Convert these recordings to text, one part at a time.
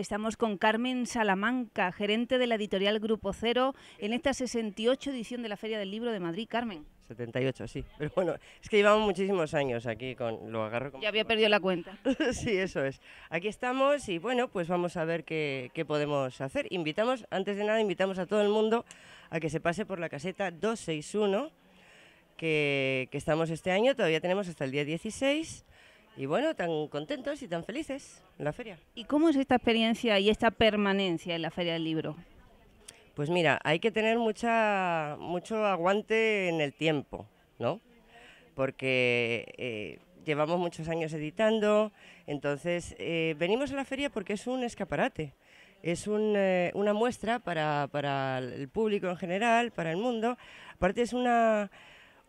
Estamos con Carmen Salamanca, gerente de la editorial Grupo Cero, en esta 68 edición de la Feria del Libro de Madrid. Carmen. 78, sí. Pero bueno, es que llevamos muchísimos años aquí con lo agarro. Como... Ya había perdido la cuenta. sí, eso es. Aquí estamos y bueno, pues vamos a ver qué, podemos hacer. Invitamos, antes de nada, invitamos a todo el mundo a que se pase por la caseta 261 que, que estamos este año. Todavía tenemos hasta el día 16 y bueno, tan contentos y tan felices en la feria. ¿Y cómo es esta experiencia y esta permanencia en la feria del libro? Pues mira, hay que tener mucha, mucho aguante en el tiempo, ¿no? Porque eh, llevamos muchos años editando, entonces eh, venimos a la feria porque es un escaparate, es eh, una muestra para, para el público en general, para el mundo. Aparte es una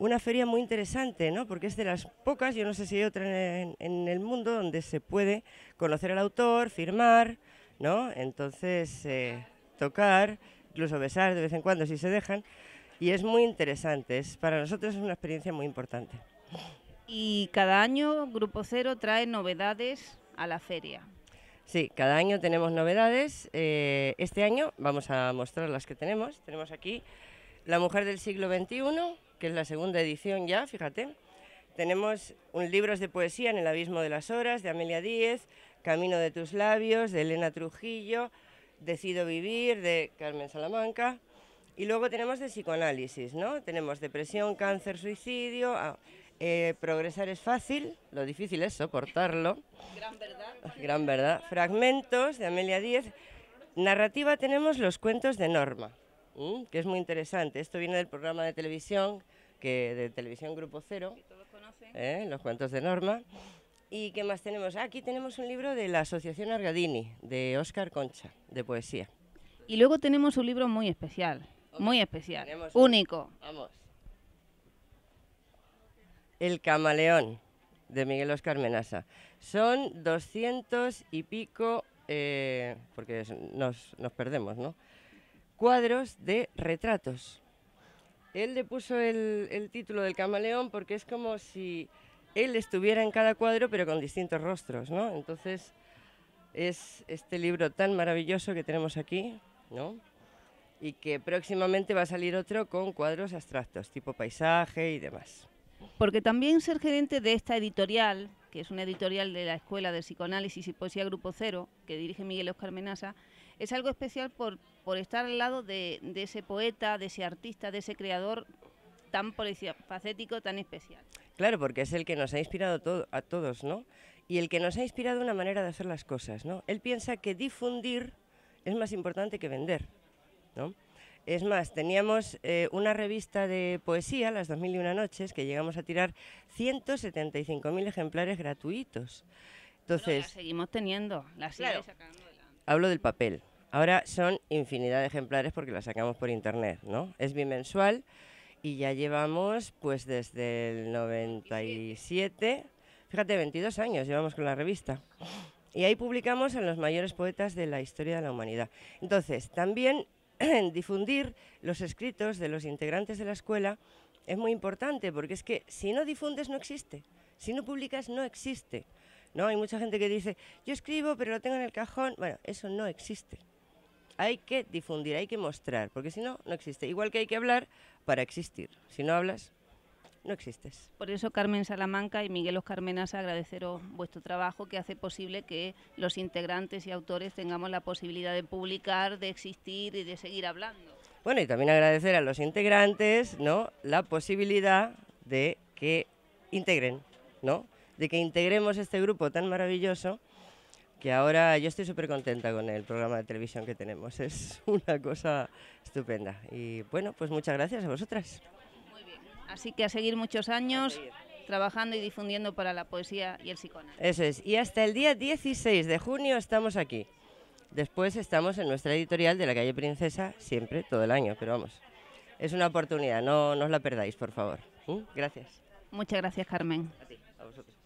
una feria muy interesante, ¿no? porque es de las pocas, yo no sé si hay otra en, el mundo, donde se puede conocer al autor, firmar, ¿no? entonces eh, tocar, incluso besar de vez en cuando si se dejan, y es muy interesante, para nosotros es una experiencia muy importante. Y cada año Grupo Cero trae novedades a la feria. Sí, cada año tenemos novedades. Eh, este año vamos a mostrar las que tenemos. Tenemos aquí la Mujer del Siglo XXI, que es la segunda edición ya, fíjate. Tenemos un libros de poesía en el abismo de las horas, de Amelia Díez, Camino de tus labios, de Elena Trujillo, Decido vivir, de Carmen Salamanca. Y luego tenemos de psicoanálisis, ¿no? Tenemos depresión, cáncer, suicidio, ah, eh, progresar es fácil, lo difícil es soportarlo. Gran verdad. Gran verdad. Fragmentos de Amelia Díez. Narrativa tenemos los cuentos de Norma. ¿Mm? que es muy interesante. Esto viene del programa de televisión, que de televisión Grupo Cero, ¿eh? los cuentos de Norma. ¿Y qué más tenemos? Ah, aquí tenemos un libro de la Asociación Argadini, de Óscar Concha, de poesía. Y luego tenemos un libro muy especial, muy especial, único. Vamos. El camaleón, de Miguel oscar Menasa. Son doscientos y pico, eh, porque nos, nos perdemos, ¿no? cuadros de retratos. Él le puso el, título del camaleón porque es como si él estuviera en cada cuadro pero con distintos rostros, ¿no? Entonces es este libro tan maravilloso que tenemos aquí, ¿no? Y que próximamente va a salir otro con cuadros abstractos, tipo paisaje y demás. Porque también ser gerente de esta editorial, que es una editorial de la Escuela de Psicoanálisis y Poesía Grupo Cero, que dirige Miguel Oscar Menaza, es algo especial por, estar al lado de, ese poeta, de ese artista, de ese creador tan pacético, tan especial. Claro, porque es el que nos ha inspirado a todos, ¿no? Y el que nos ha inspirado una manera de hacer las cosas, ¿no? Él piensa que difundir es más importante que vender, ¿no? Es más, teníamos eh, una revista de poesía, Las 2001 Noches, que llegamos a tirar 175.000 ejemplares gratuitos. Entonces, seguimos teniendo, la sigue sacando. Hablo del papel, Ahora son infinidad de ejemplares porque la sacamos por internet, ¿no? Es bimensual y ya llevamos pues desde el 97, fíjate, 22 años llevamos con la revista. Y ahí publicamos a los mayores poetas de la historia de la humanidad. Entonces, también difundir los escritos de los integrantes de la escuela es muy importante porque es que si no difundes no existe, si no publicas no existe. ¿no? Hay mucha gente que dice, yo escribo pero lo tengo en el cajón. Bueno, eso no existe hay que difundir, hay que mostrar, porque si no, no existe. Igual que hay que hablar para existir. Si no hablas, no existes. Por eso Carmen Salamanca y Miguel Oscar Menas agradeceros vuestro trabajo que hace posible que los integrantes y autores tengamos la posibilidad de publicar, de existir y de seguir hablando. Bueno, y también agradecer a los integrantes, ¿no? La posibilidad de que integren, ¿no? De que integremos este grupo tan maravilloso que ahora yo estoy súper contenta con el programa de televisión que tenemos. Es una cosa estupenda. Y bueno, pues muchas gracias a vosotras. Muy bien. Así que a seguir muchos años trabajando y difundiendo para la poesía y el psicoanálisis. Eso es. Y hasta el día 16 de junio estamos aquí. Después estamos en nuestra editorial de la calle Princesa siempre, todo el año, pero vamos. Es una oportunidad, no, os la perdáis, por favor. ¿Mm? Gracias. Muchas gracias, Carmen. A a vosotros.